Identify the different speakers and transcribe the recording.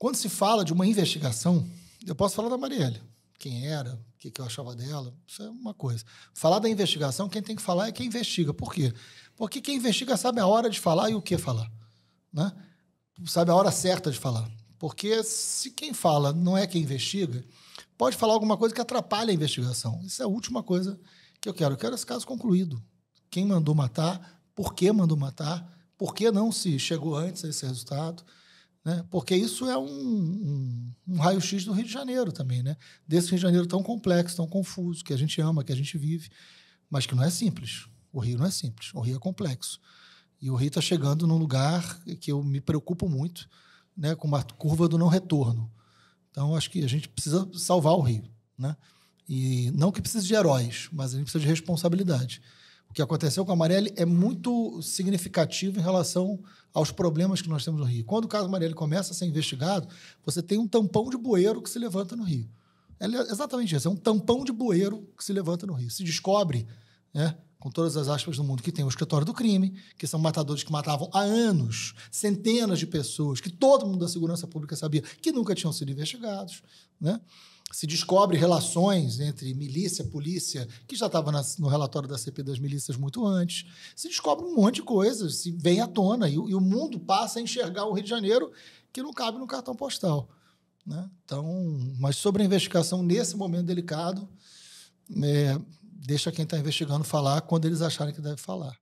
Speaker 1: Quando se fala de uma investigação, eu posso falar da Marielle, quem era, o que, eu achava dela, isso é uma coisa. Falar da investigação, quem tem que falar é quem investiga. Por quê? Porque quem investiga sabe a hora de falar e o que falar. Né? Sabe a hora certa de falar. Porque se quem fala não é quem investiga, pode falar alguma coisa que atrapalha a investigação. Isso é a última coisa que eu quero. Eu quero esse caso concluído. Quem mandou matar, por que mandou matar, por que não se chegou antes a esse resultado. Né? Porque isso é um, um, um raio-x do Rio de Janeiro também, né? desse Rio de Janeiro tão complexo, tão confuso, que a gente ama, que a gente vive, mas que não é simples. O Rio não é simples, o Rio é complexo. E o Rio está chegando num lugar que eu me preocupo muito, né, com uma curva do não retorno. Então, acho que a gente precisa salvar o Rio. Né? E não que precise de heróis, mas a gente precisa de responsabilidade o que aconteceu com a Marielle é muito significativo em relação aos problemas que nós temos no Rio. Quando o caso Marielle começa a ser investigado, você tem um tampão de bueiro que se levanta no Rio. É exatamente isso, é um tampão de bueiro que se levanta no Rio. Se descobre né, com todas as aspas do mundo, que tem o escritório do crime, que são matadores que matavam há anos centenas de pessoas, que todo mundo da segurança pública sabia que nunca tinham sido investigados, né? Se descobre relações entre milícia, polícia, que já estava no relatório da CP das milícias muito antes. Se descobre um monte de coisas, se vem à tona e, e o mundo passa a enxergar o Rio de Janeiro que não cabe no cartão postal, né? Então, mas sobre a investigação nesse momento delicado, é, deixa quem está investigando falar quando eles acharem que deve falar.